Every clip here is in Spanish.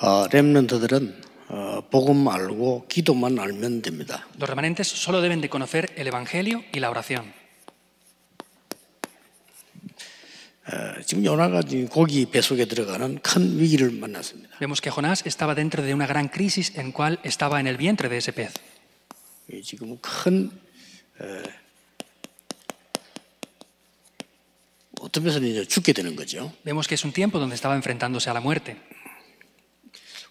Los remanentes solo deben de conocer el Evangelio y la oración. Vemos que Jonás estaba dentro de una gran crisis en cual estaba en el vientre de ese pez. Vemos que es un tiempo donde estaba enfrentándose a la muerte.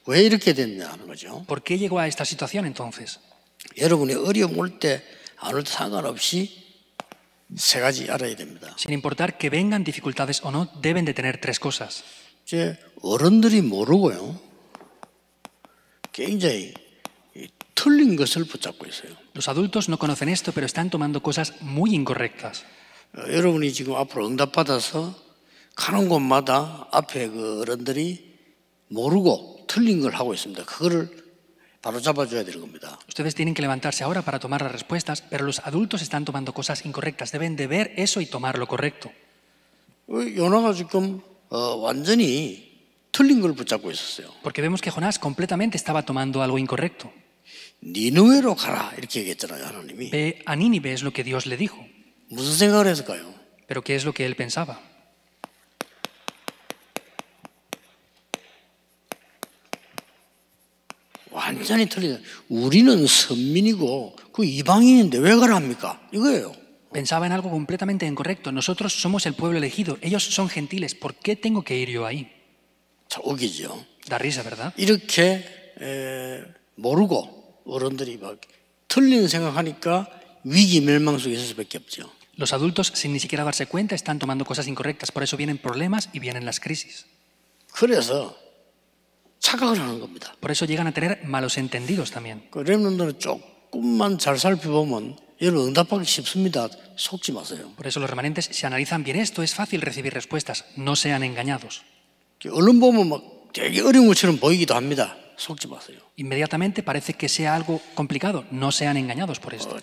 ¿Por qué llegó a esta situación entonces? Sin importar que vengan dificultades o no, deben de tener tres cosas. Los adultos no conocen esto, pero están tomando cosas muy incorrectas. Ustedes tienen que levantarse ahora para tomar las respuestas, pero los adultos están tomando cosas incorrectas. Deben de ver eso y tomar lo correcto. Porque vemos que Jonás completamente estaba tomando algo incorrecto. Ve a Nínive es lo que Dios le dijo. Pero qué es lo que él pensaba? Pensaba en algo completamente incorrecto. Nosotros somos el pueblo elegido. Ellos son gentiles. ¿Por qué tengo que ir yo ahí? Da risa, ¿verdad? Los adultos, sin ni siquiera darse cuenta, están tomando cosas incorrectas. Por eso vienen problemas y vienen las crisis. Por eso llegan a tener malos entendidos también. Por eso los remanentes se analizan bien esto es fácil recibir respuestas. No sean engañados. Inmediatamente parece que sea algo complicado. No sean engañados por esto.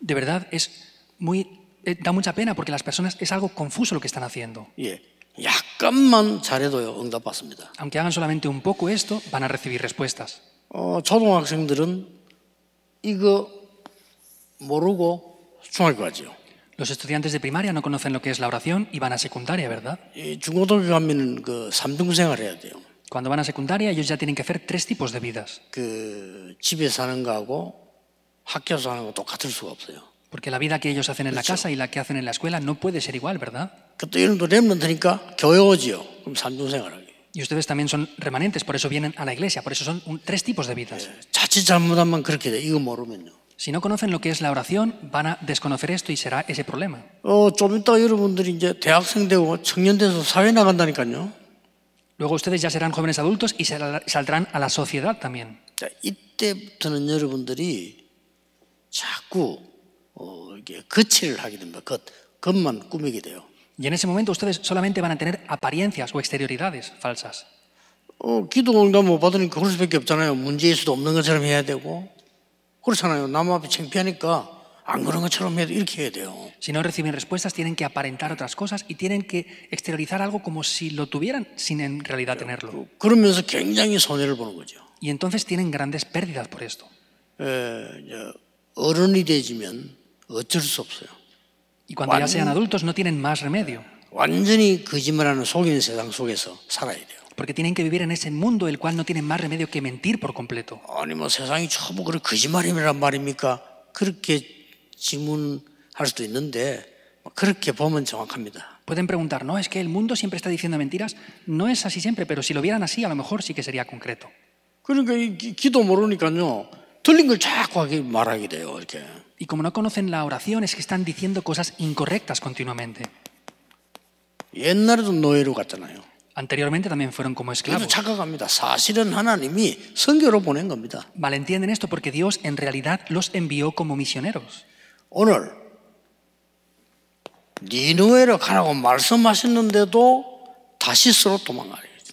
De verdad es muy eh, da mucha pena porque las personas es algo confuso lo que están haciendo. Aunque hagan solamente un poco esto, van a recibir respuestas. Los estudiantes de primaria no conocen lo que es la oración y van a secundaria, ¿verdad? Cuando van a secundaria ellos ya tienen que hacer tres tipos de vidas. Porque la vida que ellos hacen en la casa y la que hacen en la escuela no puede ser igual, ¿verdad? Y ustedes también son remanentes, por eso vienen a la iglesia, por eso son tres tipos de vidas. Si no conocen lo que es la oración, van a desconocer esto y será ese problema. Luego ustedes ya serán jóvenes adultos y saldrán a la sociedad también. Y en ese momento ustedes solamente van a tener apariencias o exterioridades falsas. Si no reciben respuestas tienen que aparentar otras cosas y tienen que exteriorizar algo como si lo tuvieran sin en realidad tenerlo. Y entonces tienen grandes pérdidas por esto. Y cuando ya sean adultos no tienen más remedio. Porque tienen que vivir en ese mundo el cual no tienen más remedio que mentir por completo. Pueden preguntar, no, es que el mundo siempre está diciendo mentiras. No es así siempre, pero si lo vieran así, a lo mejor sí que sería concreto. Y como no conocen la oración es que están diciendo cosas incorrectas continuamente. Anteriormente también fueron como esclavos. Malentienden esto porque Dios en realidad los envió como misioneros.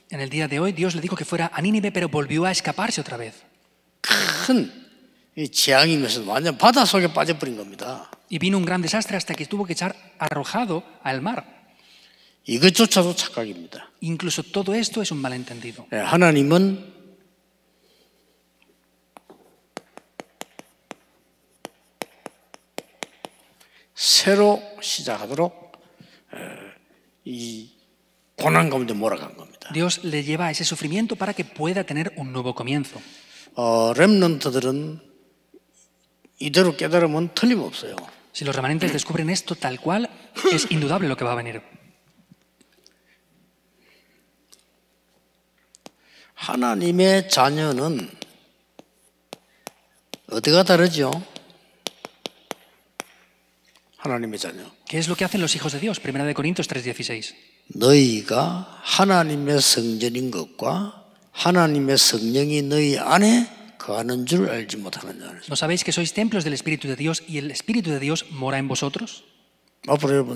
En el día de hoy Dios le dijo que fuera a Nínive, pero volvió a escaparse otra vez. Y vino un gran desastre hasta que tuvo que echar arrojado al mar. Incluso todo esto es un malentendido. Dios le lleva ese sufrimiento para que pueda tener un nuevo comienzo. Si los remanentes descubren esto tal cual, es indudable lo que va a venir. 하나님의 ¿Qué es lo que hacen los hijos de Dios? Primera de Corintios 3:16. 너희가 하나님의 성전인 것과 하나님의 성령이 너희 안에 Ah, ¿No sabéis que sois templos del Espíritu de Dios y el Espíritu de Dios mora en vosotros? Si ustedes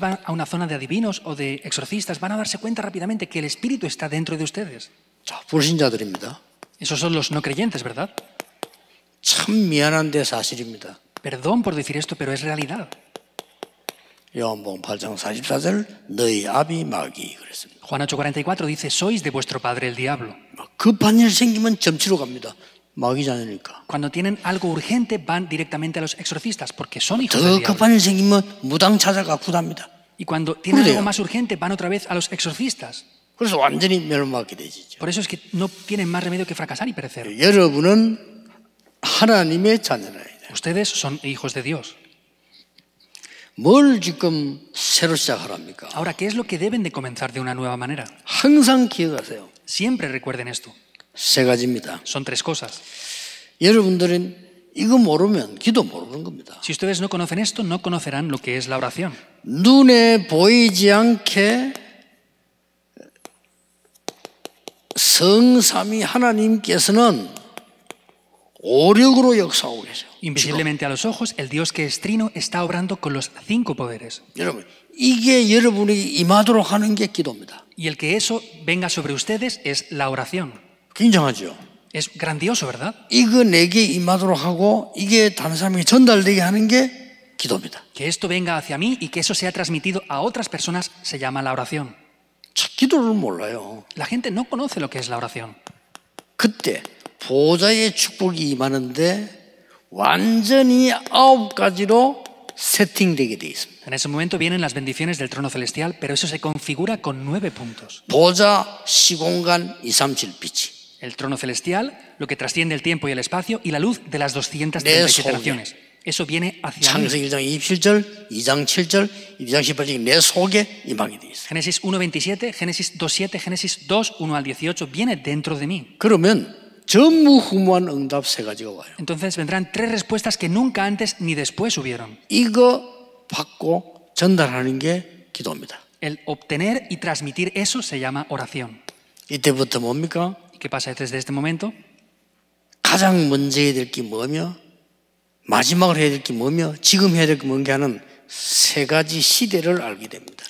van a una zona de adivinos o de exorcistas, van a darse cuenta rápidamente que el Espíritu está dentro de ustedes. Esos son los no creyentes, ¿verdad? Perdón por decir esto, pero es realidad. Juan 8:44 dice sois de vuestro padre el diablo. Cuando tienen algo urgente van directamente a los exorcistas porque son hijos del diablo. Y cuando tienen algo más urgente van otra vez a los exorcistas. Por eso es que no tienen más remedio que fracasar y perecer. Ustedes son hijos de Dios. Ahora, ¿qué es lo que deben de comenzar de una nueva manera? Siempre recuerden esto. Son tres cosas. Si ustedes no conocen esto, no conocerán lo que es la oración. 눈에 보이지 않게 하나님께서는 es invisiblemente a los ojos, el Dios que es trino está obrando con los cinco poderes. Y el que eso venga sobre ustedes es la oración. Es grandioso, ¿verdad? Que esto venga hacia mí y que eso sea transmitido a otras personas se llama la oración. La gente no conoce lo que es la oración. 그때 보좌의 축복이 임하는데 en ese momento vienen las bendiciones del trono celestial, pero eso se configura con nueve puntos. El trono celestial, lo que trasciende el tiempo y el espacio, y la luz de las 237 naciones. Eso viene hacia mí. 27 Génesis 1:27, Génesis 2:7, Génesis 2:1 al 18 viene dentro de mí. 그러면 entonces vendrán tres respuestas que nunca antes ni después hubieron. El obtener y transmitir eso se llama oración. ¿Y qué pasa desde este momento?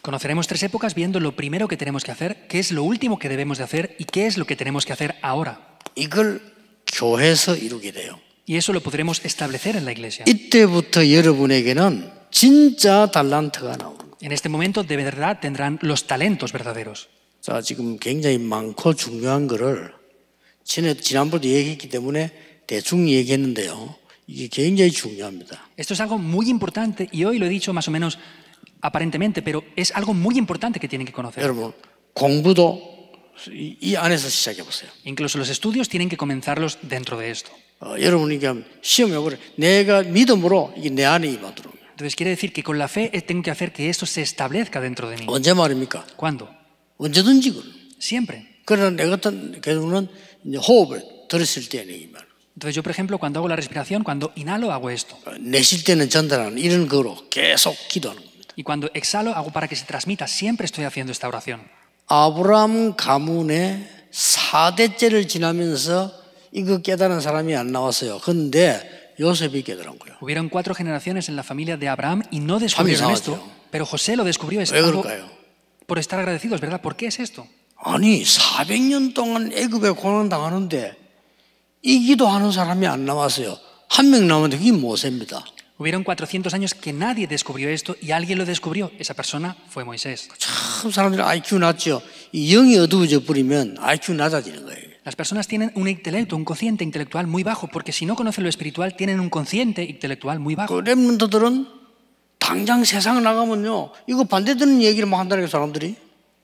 Conoceremos tres épocas viendo lo primero que tenemos que hacer, qué es lo último que debemos de hacer y qué es lo que tenemos que hacer ahora. 이걸 교회에서 이루게 돼요. Y eso lo podremos establecer en la iglesia. 이때부터 여러분에게는 진짜 달란트가 나오는 거예요. En este momento de verdad tendrán los talentos verdaderos. 자, 지금 굉장히 많고 중요한 거를 지난 지난번에 얘기했기 때문에 대충 얘기했는데요. 이게 굉장히 중요합니다. Esto es algo muy importante y hoy lo he dicho más o menos aparentemente, pero es algo muy importante que tienen que conocer. 여러분, 공부도 Incluso los estudios tienen que comenzarlos dentro de esto. Ah, Entonces quiere decir que con la fe eh, tengo que hacer que esto se establezca dentro de mí. ¿Cuándo? Siempre. Entonces yo, por ejemplo, cuando hago la respiración, cuando inhalo, hago esto. Y cuando exhalo, hago para que se transmita. Siempre estoy haciendo esta oración. 아브라함 가문의 4대째를 지나면서 이거 깨달은 사람이 안 나왔어요. 근데 요셉이 깨달은 거예요. Hubieron cuatro generaciones en la familia de Abraham y no descubrieron esto, pero José lo descubrió. Es algo por estar agradecidos, ¿verdad? ¿Por qué es esto? 아니 400년 동안 애굽에 고난 당하는데 이 기도하는 사람이 안 나왔어요. 한 명 나오는데 그게 모세입니다. Hubieron 400 años que nadie descubrió esto y alguien lo descubrió. Esa persona fue Moisés. Las personas tienen un intelecto, un cociente intelectual muy bajo, porque si no conocen lo espiritual, tienen un consciente intelectual muy bajo.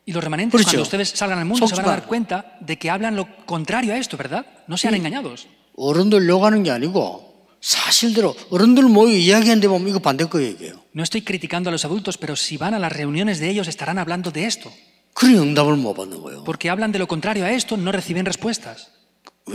Y los remanentes, cuando ustedes salgan al mundo, se van a dar cuenta de que hablan lo contrario a esto, ¿verdad? No sean engañados. No estoy criticando a los adultos, pero si van a las reuniones de ellos estarán hablando de esto. Porque hablan de lo contrario a esto, no reciben respuestas. No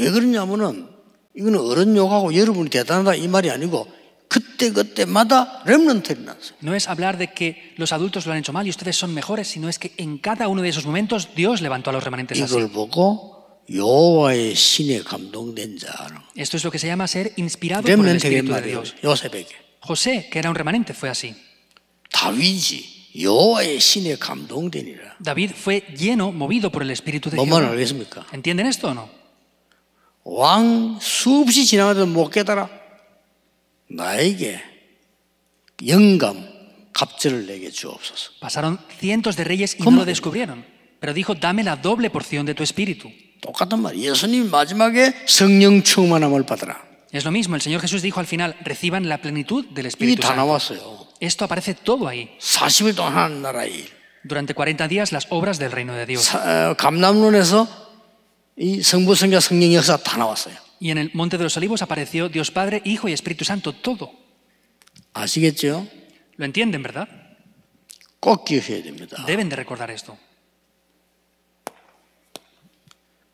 es hablar de que los adultos lo han hecho mal y ustedes son mejores, sino es que en cada uno de esos momentos Dios levantó a los remanentes así. Esto es lo que se llama ser inspirado por el espíritu de Dios. José, que era un remanente, fue así. David fue lleno, movido por el espíritu de Dios. ¿Entienden esto o no? Pasaron cientos de reyes y no lo descubrieron. Pero dijo, dame la doble porción de tu espíritu. Es lo mismo, el Señor Jesús dijo al final, reciban la plenitud del Espíritu Santo. Esto aparece todo ahí. Durante 40 días las obras del reino de Dios. Y en el Monte de los Olivos apareció Dios Padre, Hijo y Espíritu Santo todo. Lo entienden, ¿verdad? Deben de recordar esto.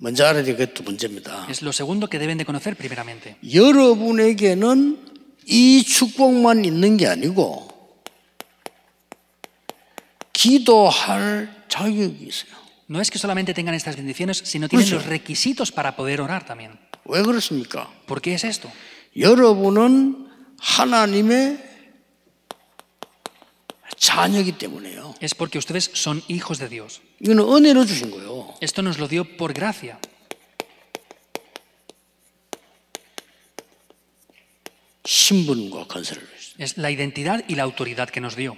먼저 알아야 되겠다 문제입니다. Es lo segundo que deben de conocer primeramente. 여러분에게는 이 축복만 있는 게 아니고 기도할 자격이 있어요. No es que solamente tengan estas bendiciones, sino tienen 그렇죠? los requisitos para poder orar también. 왜 그렇습니까? ¿Por qué es esto? 여러분은 하나님의 자녀이기 때문에요. Es porque ustedes son hijos de Dios. 이거는 은혜로 주신 거예요. Esto nos lo dio por gracia. Es la identidad y la autoridad que nos dio.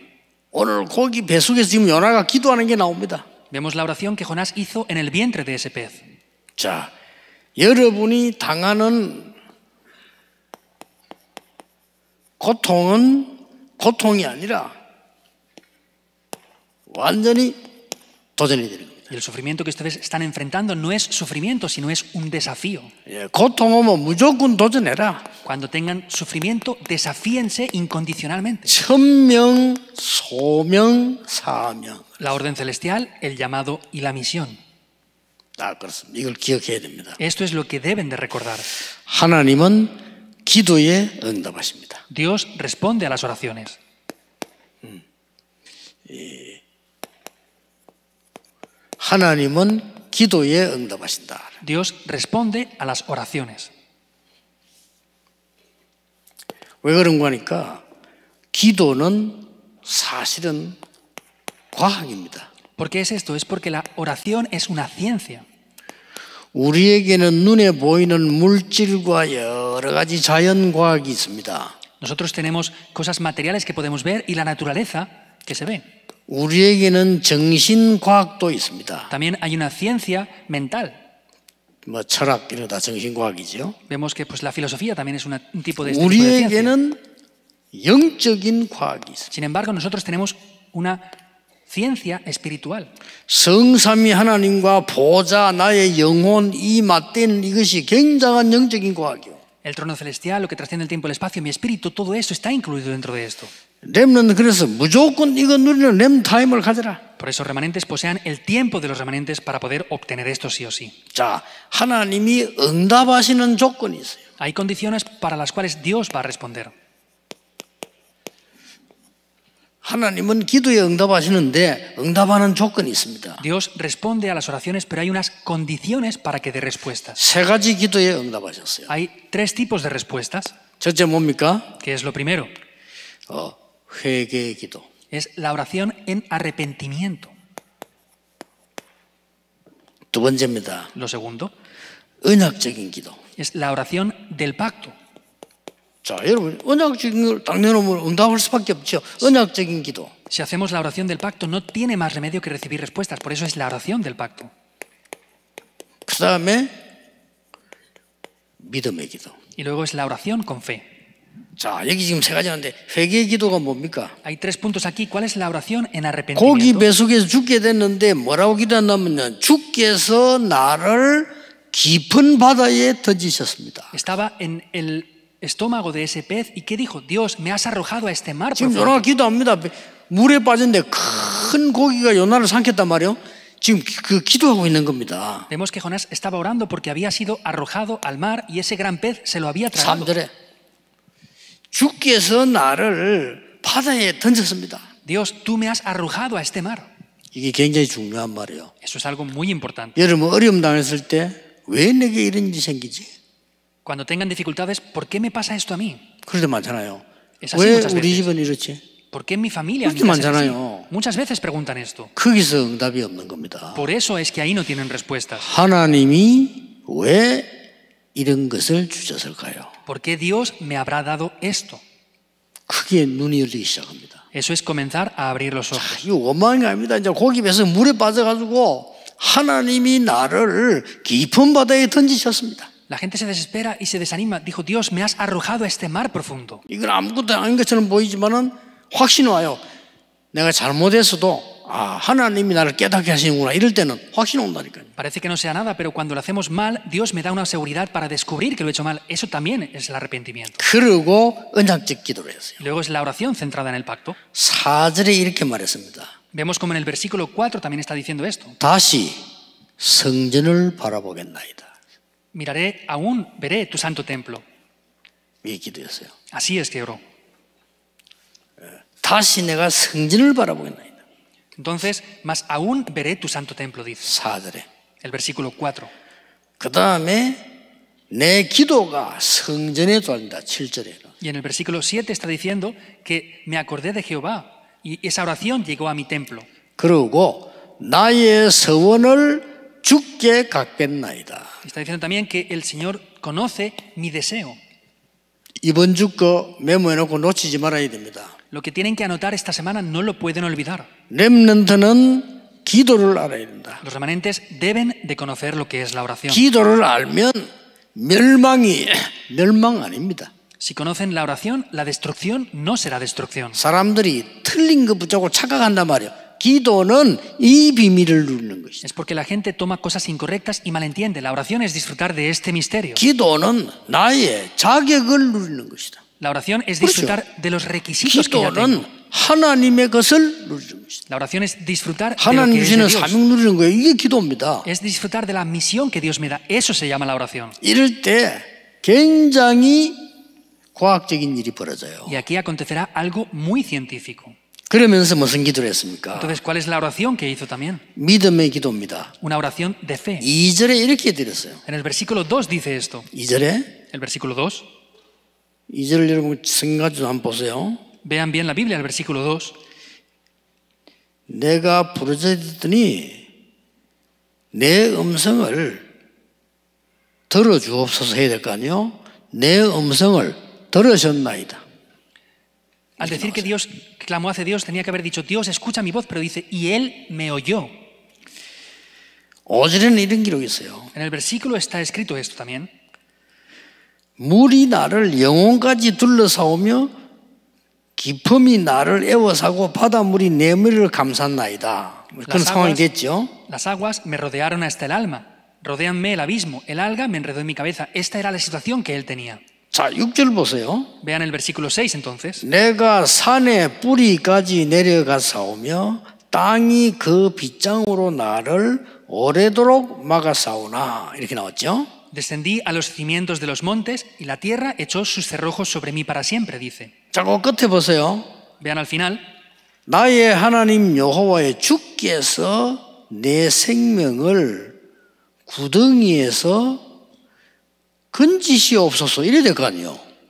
Vemos la oración que Jonás hizo en el vientre de ese pez. 자, 여러분이 당하는 고통은 고통이 아니라 완전히 도전이 되는 y el sufrimiento que ustedes están enfrentando no es sufrimiento, sino es un desafío. Cuando tengan sufrimiento, desafíense incondicionalmente. La orden celestial, el llamado y la misión. Esto es lo que deben de recordar. Dios responde a las oraciones. 하나님은 기도에 응답하신다. Dios responde a las oraciones. 왜 그런 거니까 기도는 사실은 과학입니다. ¿Por qué es esto? Es porque la oración es una ciencia. 우리에게는 눈에 보이는 물질과 여러 가지 자연 과학이 있습니다. Nosotros tenemos cosas materiales que podemos ver y la naturaleza que se ve. 우리에게는 정신과학도 있습니다. También hay una ciencia mental. 뭐 철학 이러다 정신과학이죠. Vemos que pues la filosofía también es una, un tipo de 우리에게는 영적인 과학이 있습니다. Sin embargo, nosotros tenemos una ciencia espiritual. 성삼위 하나님과 보좌 나의 영혼 이 맞대는 이것이 굉장한 영적인 과학이요. El trono celestial, lo que trasciende el tiempo y el espacio, mi espíritu, todo eso está incluido dentro de esto. Por eso remanentes posean el tiempo de los remanentes para poder obtener esto sí o sí. Hay condiciones para las cuales Dios va a responder. Dios responde a las oraciones, pero hay unas condiciones para que dé respuestas. Hay tres tipos de respuestas. ¿Qué es lo primero? Es la oración en arrepentimiento. Lo segundo. Es la oración del pacto. Si hacemos la oración del pacto no tiene más remedio que recibir respuestas, por eso es la oración del pacto. Y luego es la oración con fe. 자, 여기 지금 세 가지인데 회개 기도가 뭡니까? Hay tres puntos aquí. ¿Cuál es la oración en arrepentimiento? 고기 배속에서 죽게 됐는데 뭐라고 기도한다면요. 주께서 나를 깊은 바다에 던지셨습니다. Estaba en el estómago de ese pez y qué dijo? Dios, me has arrojado a este mar. 지금 요나가 기도합니다. 물에 빠졌는데 큰 고기가 요나를 삼켰단 말이요. 지금 그 기도하고 있는 겁니다. Vemos que Jonás estaba orando porque había sido arrojado al mar y ese gran pez se lo había tragado. 3절에 주께서 나를 바다에 던졌습니다. Dios, tú me has arrojado a este mar. 이게 굉장히 중요한 말이에요. Eso es algo muy importante. 여러분 어려움 당했을 때 왜 내게 이런 일이 생기지? Cuando tengan dificultades, ¿por qué me pasa esto a mí? 그래도 많잖아요. Es así 왜 muchas 우리 veces. 집은 이렇지? ¿Por qué mi familia? mi 그렇게 casa es así? 많잖아요. Muchas veces preguntan esto. 거기서 응답이 없는 겁니다. Por eso es que ahí no tienen respuestas. 하나님이 왜 이런 것을 주셨을까요? ¿Por qué Dios me habrá dado esto? 크게 눈이 열리기 시작합니다. Eso es comenzar a abrir los 자, ojos. 이거 원망입니다. 이제 고기에서 물에 빠져가지고 하나님이 나를 깊은 바다에 던지셨습니다. La gente se desespera y se desanima. Dijo, Dios, me has arrojado a este mar profundo. 이건 아무것도 아닌 것처럼 보이지만은 확신 와요. 내가 잘못했어도 Parece que no sea nada, pero cuando lo hacemos mal, Dios me da una seguridad para descubrir que lo he hecho mal. Eso también es el arrepentimiento. Luego es la oración centrada en el pacto. Vemos como en el versículo 4 también está diciendo esto. Miraré aún, veré tu santo templo. Así es que oro 다시 내가 성전을 entonces, más aún veré tu santo templo, dice. El versículo 4. 내 기도가 성전에 7 Y en el versículo 7 está diciendo que me acordé de Jehová y esa oración llegó a mi templo. 그리고 나의 서원을 Está diciendo también que el Señor conoce mi deseo. 이번 메모해 놓고 놓치지 말아야 됩니다. Lo que tienen que anotar esta semana no lo pueden olvidar. Los remanentes deben de conocer lo que es la oración. si conocen la oración, la destrucción no será destrucción. Es porque la gente toma cosas incorrectas y malentiende. La oración es disfrutar de este misterio. 기도는 나의 la oración es disfrutar de los requisitos que ya tengo. La oración es disfrutar de disfrutar de la misión que Dios me da. Eso se llama la oración. Y aquí acontecerá algo muy científico. Entonces, ¿cuál es la oración que hizo también? Una oración de fe. En el versículo 2 dice esto. El versículo 2. Vean bien la Biblia, el versículo 2. Al decir que Dios clamó hacia Dios, tenía que haber dicho, Dios escucha mi voz, pero dice, y Él me oyó. En el versículo está escrito esto también. 물이 나를 영혼까지 둘러싸오며 기품이 나를 애워싸고 바닷물이 내 머리를 감쌌나이다. 그런 상황이겠죠. Las aguas me rodearon hasta el alma. Rodéanme el abismo. El alga me enredó en mi cabeza. Esta era la situación que él tenía. 자, 6절 보세요. Vean el versículo 6 entonces. 내가 산의 뿌리까지 내려가사오며 땅이 그 빗장으로 나를 오래도록 막아싸우나 이렇게 나왔죠. descendí a los cimientos de los montes y la tierra echó sus cerrojos sobre mí para siempre, dice. Vean al final.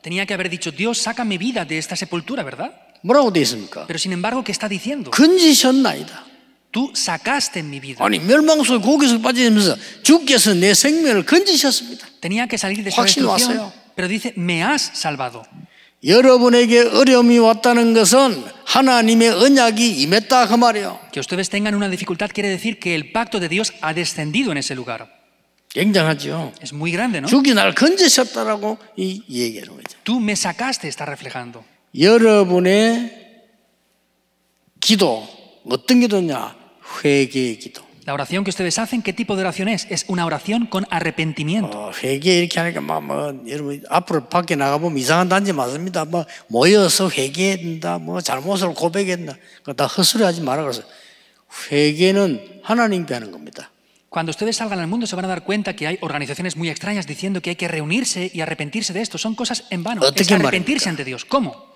Tenía que haber dicho Dios saca mi vida de esta sepultura, ¿verdad? Pero sin embargo, ¿qué está diciendo? tú sacaste en mi vida. Tenía que salir de esa destrucción, pero dice, me has salvado. Que ustedes tengan una dificultad quiere decir que el pacto de Dios ha descendido en ese lugar. Es muy grande, ¿no? Tú me sacaste está reflejando. 여러분의 기도 la oración que ustedes hacen, ¿qué tipo de oración es? Es una oración con arrepentimiento. Cuando ustedes salgan al mundo se van a dar cuenta que hay organizaciones muy extrañas diciendo que hay que reunirse y arrepentirse de esto. Son cosas en vano. Es arrepentirse ante Dios. ¿Cómo?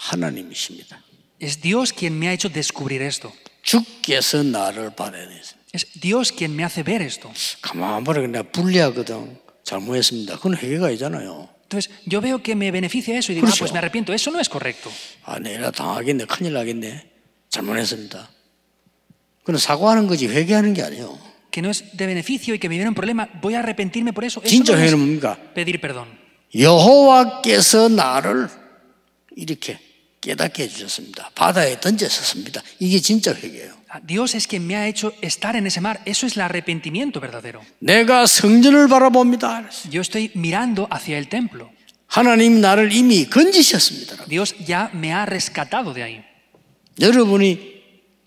하나님이십니다. Es Dios quien me ha hecho descubrir esto. 주께서 나를 발견했어요. Es Dios quien me hace ver esto. 가만 보라 내가 불리하거든. 잘못했습니다. 그건 회개가 아니잖아요. Entonces yo veo que me beneficia eso y digo, ah, pues me arrepiento. Eso no es correcto. 아, 내가 당하겠네. 큰일 나겠네. 잘못했습니다. 그건 사과하는 거지 회개하는 게 아니에요. Que no es de beneficio y que me viene un problema, voy a arrepentirme por eso. Eso no es pedir perdón. 여호와께서 나를 이렇게 깨닫게 해주셨습니다. 바다에 던졌습니다. 이게 진짜 회개예요. Dios es quien me ha hecho estar en ese mar. Eso es el arrepentimiento verdadero. 내가 성전을 바라봅니다. Yo estoy mirando hacia el templo. 하나님 나를 이미 건지셨습니다. Dios ya me ha rescatado de ahí. 여러분이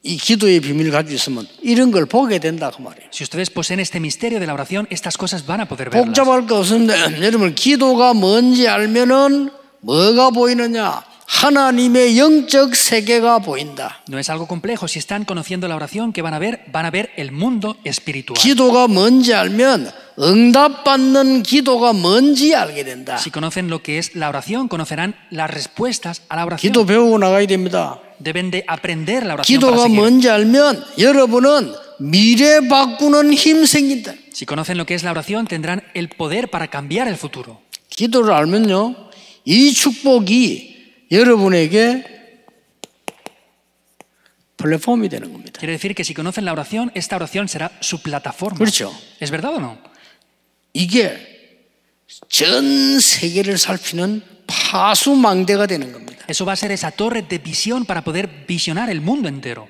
이 기도의 비밀을 가지고 있으면 이런 걸 보게 된다 그 말이에요. Si ustedes poseen este misterio de la oración, estas cosas van a poder verlas. 복잡할 거 없습니다. 여러분 기도가 뭔지 알면은 뭐가 보이느냐? No es algo complejo. Si están conociendo la oración, que van a ver? Van a ver el mundo espiritual. Si conocen lo que es la oración, conocerán las respuestas a la oración. Deben de aprender la oración. Si conocen lo que es la oración, tendrán el poder para cambiar el futuro. 기도를 여러분에게 플랫폼이 되는 겁니다. Quiere decir que si conocen la oración, esta oración será su plataforma. 그렇죠. ¿Es verdad o no? 이게 전 세계를 살피는 파수망대가 되는 겁니다. Eso va a ser esa torre de visión para poder visionar el mundo entero.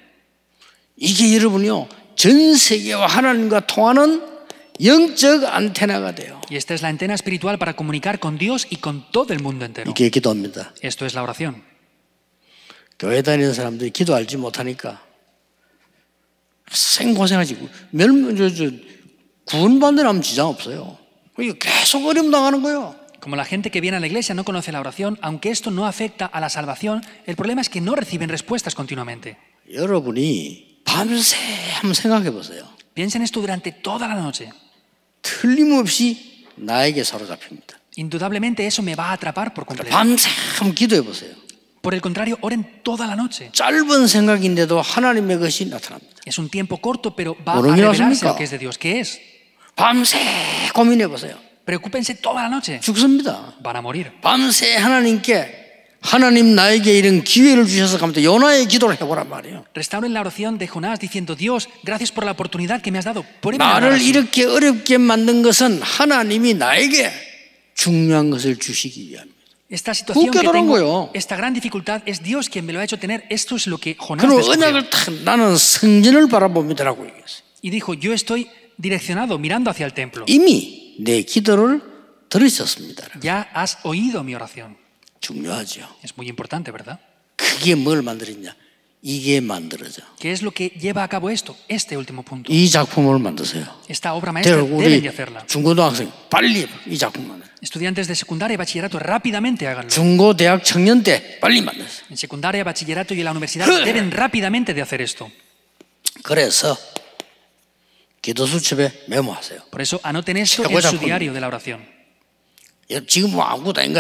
이게 여러분요. 전 세계와 하나님과 통하는 Y esta es la antena espiritual para comunicar con Dios y con todo el mundo entero. Esto es la oración. Como la gente que viene a la iglesia no conoce la oración, aunque esto no afecta a la salvación, el problema es que no reciben respuestas continuamente. 여러분이 밤새 한번 Piensen esto durante toda la noche. Indudablemente eso me va a atrapar por completo. Por el contrario, oren toda la noche. Es un tiempo corto, pero va a revelarse lo que es de Dios, ¿Qué es. Preocúpense toda la noche. Van a morir. 하나님 나에게 이런 기회를 주셔서 기도를 말이에요. la oración de Jonás diciendo Dios, gracias por la oportunidad que me has dado. 나를 이렇게 어렵게 만든 것은 하나님이 나에게 중요한 것을 주시기 Esta situación que tengo, esta gran dificultad es Dios quien me lo ha hecho tener. Esto es lo que Jonás 얘기했어요. Y dijo, yo estoy direccionado mirando hacia el templo. 이미 내 Ya has oído mi oración. Es muy importante, ¿verdad? ¿Qué es lo que lleva a cabo esto? Este último punto. Esta obra maestra deben de hacerla. Estudiantes de secundaria y bachillerato rápidamente háganlo. En secundaria, bachillerato y en la universidad deben rápidamente de hacer esto. 그래서 Por eso anoten esto en su diario de la oración. 지금 뭐 아무것도 안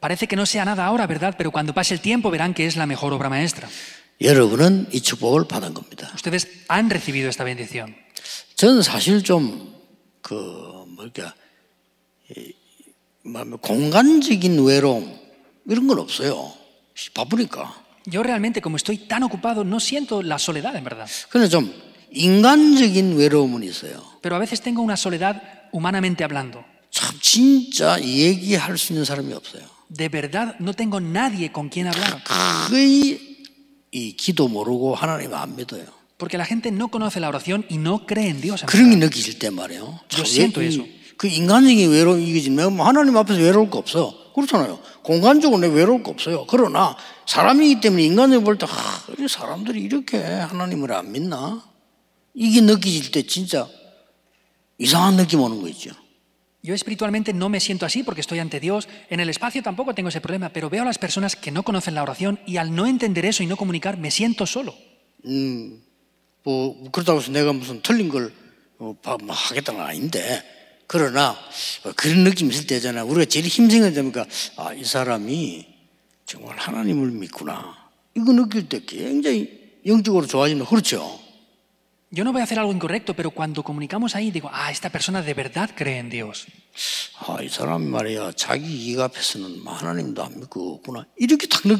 Parece que no sea nada ahora, ¿verdad? Pero cuando pase el tiempo verán que es la mejor obra maestra. Ustedes han recibido esta bendición. Yo realmente como estoy tan ocupado no siento la soledad en verdad. Pero a veces tengo una soledad humanamente hablando. 참 진짜 얘기할 수 있는 사람이 없어요. De verdad no tengo nadie con quien hablar. 거의 이 기도 모르고 하나님 안 믿어요. Porque la gente no conoce la oración y no cree en Dios. 그런 게 느끼실 때 말이에요. Yo siento eso. 그 인간적인 외로움 이기지만 뭐 하나님 앞에서 외로울 거 없어. 그렇잖아요. 공간적으로 내 외로울 거 없어요. 그러나 사람이기 때문에 인간을 볼때 사람들이 이렇게 하나님을 안 믿나? 이게 느끼실 때 진짜 이상한 느낌 오는 거 있죠. Yo espiritualmente no me siento así porque estoy ante Dios, en el espacio tampoco tengo ese problema, pero veo a las personas que no conocen la oración y al no entender eso y no comunicar me siento solo. Yo no voy a hacer algo incorrecto, pero cuando comunicamos ahí digo, ah, esta persona de verdad cree en Dios. 사람 말이야. 자기 앞에서는 하나님도 믿고 없구나. 이렇게 때는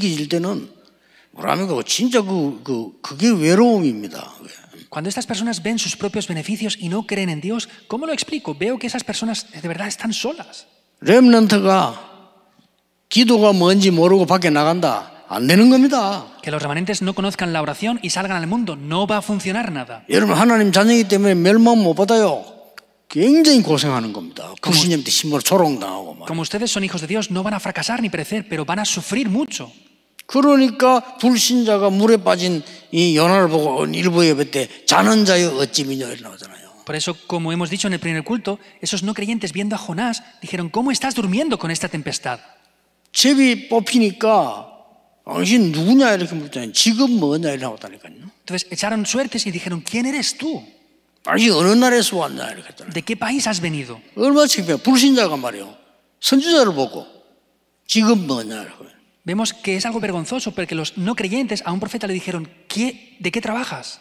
진짜 그, 그 그게 외로움입니다. Cuando estas personas ven sus propios beneficios y no creen en Dios, ¿cómo lo explico? Veo que esas personas de verdad están solas. 기도가 뭔지 모르고 밖에 나간다. Que los remanentes no conozcan la oración y salgan al mundo, no va a funcionar nada. Como ustedes son hijos de Dios, no van a fracasar ni perecer, pero van a sufrir mucho. Por eso, como hemos dicho en el primer culto, esos no creyentes viendo a Jonás dijeron, ¿cómo estás durmiendo con esta tempestad? Entonces echaron suertes y dijeron, ¿quién eres tú? ¿De qué país has venido? Vemos que es algo vergonzoso porque los no creyentes a un profeta le dijeron, ¿Qué, ¿de qué trabajas?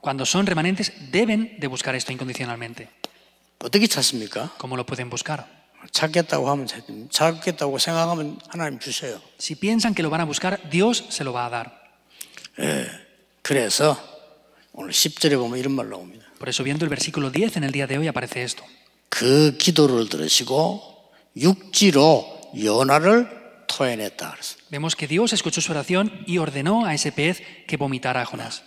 Cuando son remanentes deben de buscar esto incondicionalmente. ¿Cómo lo pueden buscar? Si piensan que lo van a buscar, Dios se lo va a dar. Por eso viendo el versículo 10 en el día de hoy aparece esto. Vemos que Dios escuchó su oración y ordenó a ese pez que vomitara a Jonás.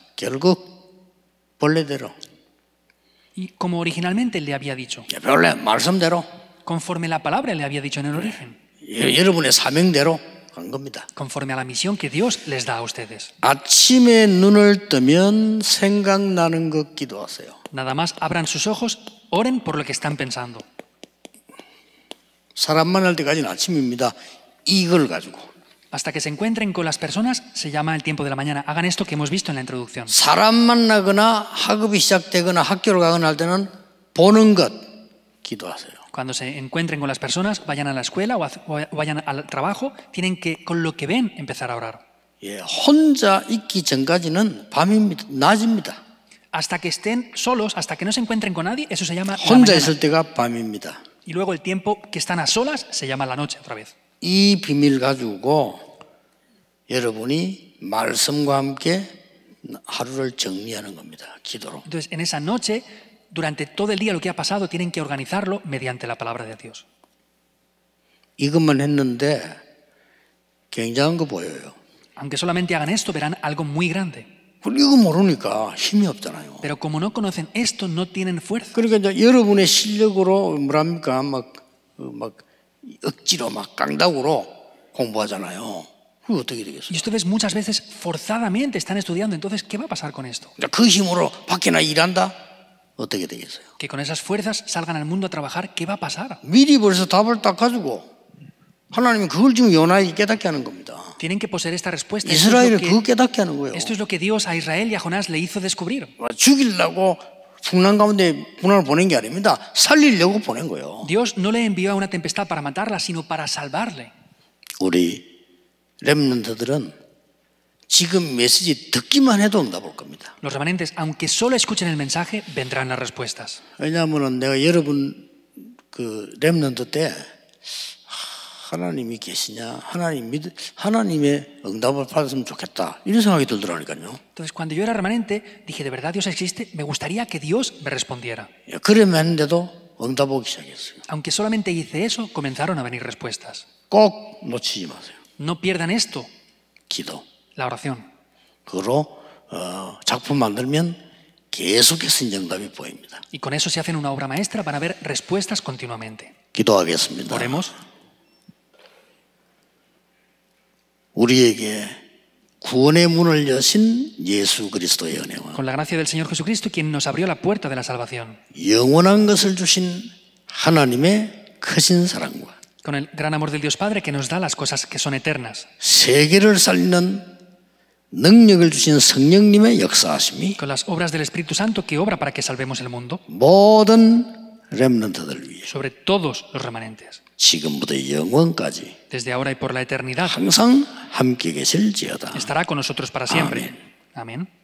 Y como originalmente le había dicho conforme la palabra le había dicho en el origen. Conforme a la misión que Dios les da a ustedes. Nada más abran sus ojos, oren por lo que están pensando. Hasta que se encuentren con las personas se llama el tiempo de la mañana. Hagan esto que hemos visto en la introducción cuando se encuentren con las personas, vayan a la escuela o, vayan al trabajo, tienen que con lo que ven empezar a orar. Hasta que estén solos, hasta que no se encuentren con nadie, eso se llama la 혼자 Y luego el tiempo que están a solas se llama la noche otra vez. 이 여러분이 말씀과 함께 하루를 정리하는 겁니다. Entonces en esa noche durante todo el día lo que ha pasado tienen que organizarlo mediante la palabra de Dios. Aunque solamente hagan esto, verán algo muy grande. Pero como no conocen esto, no tienen fuerza. Y ustedes muchas veces forzadamente están estudiando, entonces ¿qué va a pasar con esto? 그 힘으로 밖에나 일한다? 어떻게 되겠어요? Que con esas fuerzas salgan al mundo a trabajar, ¿qué va a pasar? 미리 벌써 답을 딱 가지고 하나님이 그걸 지금 요나에게 깨닫게 하는 겁니다. Tienen que poseer esta respuesta. 이스라엘을 그거 깨닫게 하는 거예요. Esto es lo que Dios a Israel y a Jonás le hizo descubrir. 죽이려고 풍랑 가운데 분화를 보낸 게 아닙니다. 살리려고 보낸 거예요. Dios no le envió a una tempestad para matarla, sino para salvarle. 우리 렘넌트들은 Los remanentes, aunque solo escuchen el mensaje, vendrán las respuestas. Entonces cuando yo era remanente, dije de verdad Dios existe, me gustaría que Dios me respondiera. Aunque solamente hice eso, comenzaron a venir respuestas. No pierdan esto la oración. Y con eso se hacen una obra maestra van a ver respuestas continuamente. Oremos. Con la gracia del Señor Jesucristo quien nos abrió la puerta de la salvación. Con el gran amor del Dios Padre que nos da las cosas que son eternas con las obras del Espíritu Santo que obra para que salvemos el mundo sobre todos los remanentes desde ahora y por la eternidad estará con nosotros para siempre Amén